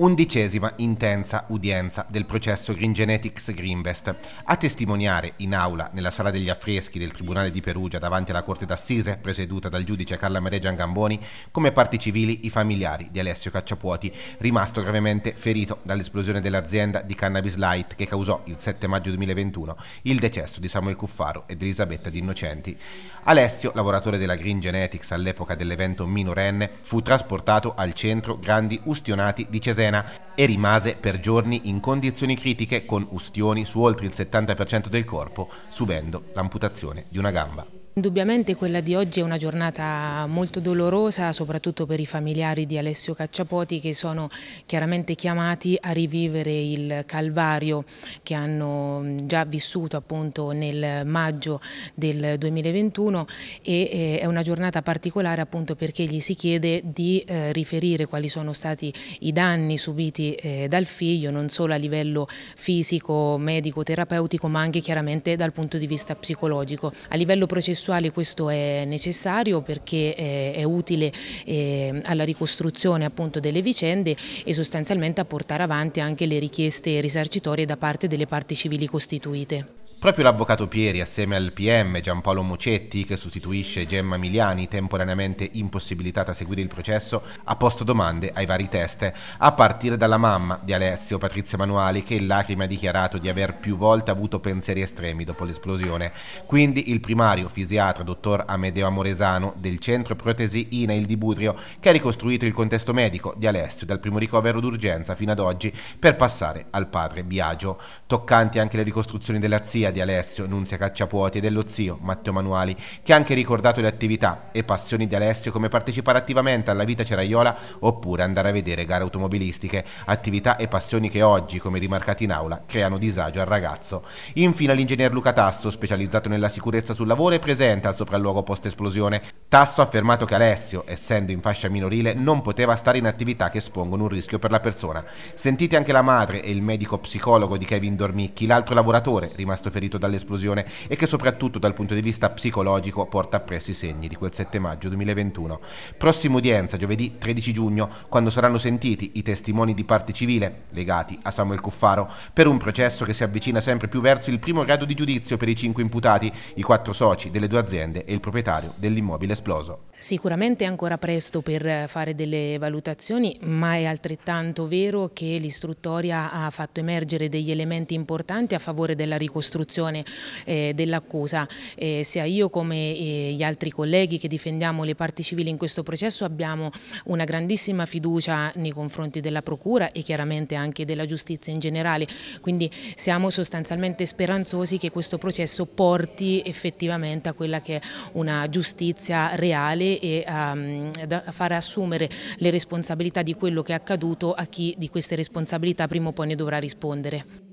Undicesima intensa udienza del processo Green Genetics Greenvest. A testimoniare in aula nella sala degli affreschi del Tribunale di Perugia davanti alla Corte d'Assise, presieduta dal giudice Carla Maregian Gamboni, come parti civili i familiari di Alessio Cacciapuoti, rimasto gravemente ferito dall'esplosione dell'azienda di Cannabis Light che causò il 7 maggio 2021 il decesso di Samuel Cuffaro ed Elisabetta Di Innocenti. Alessio, lavoratore della Green Genetics all'epoca dell'evento minorenne, fu trasportato al centro Grandi Ustionati di Cesena Cesena e rimase per giorni in condizioni critiche con ustioni su oltre il 70% del corpo, subendo l'amputazione di una gamba. Indubbiamente quella di oggi è una giornata molto dolorosa, soprattutto per i familiari di Alessio Cacciapoti che sono chiaramente chiamati a rivivere il calvario che hanno mm, già vissuto appunto nel maggio del 2021 e eh, è una giornata particolare appunto perché gli si chiede di eh, riferire quali sono stati i danni subiti eh, dal figlio, non solo a livello fisico, medico, terapeutico, ma anche chiaramente dal punto di vista psicologico. A livello processuale sessuali questo è necessario perché eh, è utile eh, alla ricostruzione appunto delle vicende e sostanzialmente a portare avanti anche le richieste risarcitorie da parte delle parti civili costituite. Proprio l'avvocato Pieri, assieme al PM Giampaolo Mocetti, che sostituisce Gemma Miliani, temporaneamente impossibilitata a seguire il processo, ha posto domande ai vari test, a partire dalla mamma di Alessio, Patrizia Manuali, che in lacrime ha dichiarato di aver più volte avuto pensieri estremi dopo l'esplosione. Quindi il primario fisiatra, dottor Amedeo Amoresano, del centro protesi INA Il Dibutrio, che ha ricostruito il contesto medico di Alessio dal primo ricovero d'urgenza fino ad oggi, per passare al padre Biagio. Toccanti anche le ricostruzioni della zia sia di Alessio Nunzia Cacciapuoti e dello zio Matteo Manuali, che ha anche ricordato le attività e passioni di Alessio come partecipare attivamente alla vita ceraiola oppure andare a vedere gare automobilistiche, attività e passioni che oggi, come rimarcati in aula, creano disagio al ragazzo. Infine l'ingegner Luca Tasso, specializzato nella sicurezza sul lavoro, è presente al sopralluogo post-esplosione Tasso ha affermato che Alessio, essendo in fascia minorile, non poteva stare in attività che espongono un rischio per la persona. Sentite anche la madre e il medico psicologo di Kevin Dormicchi, l'altro lavoratore rimasto ferito dall'esplosione e che soprattutto dal punto di vista psicologico porta appresso i segni di quel 7 maggio 2021. Prossima udienza giovedì 13 giugno, quando saranno sentiti i testimoni di parte civile legati a Samuel Cuffaro per un processo che si avvicina sempre più verso il primo grado di giudizio per i cinque imputati, i quattro soci delle due aziende e il proprietario dell'immobile esploso. Sicuramente è ancora presto per fare delle valutazioni, ma è altrettanto vero che l'istruttoria ha fatto emergere degli elementi importanti a favore della ricostruzione eh, dell'accusa. Eh, sia io come eh, gli altri colleghi che difendiamo le parti civili in questo processo abbiamo una grandissima fiducia nei confronti della Procura e chiaramente anche della giustizia in generale, quindi siamo sostanzialmente speranzosi che questo processo porti effettivamente a quella che è una giustizia reale e a, ehm, a far assumere le responsabilità di quello che è accaduto a chi di queste responsabilità prima o poi ne dovrà rispondere.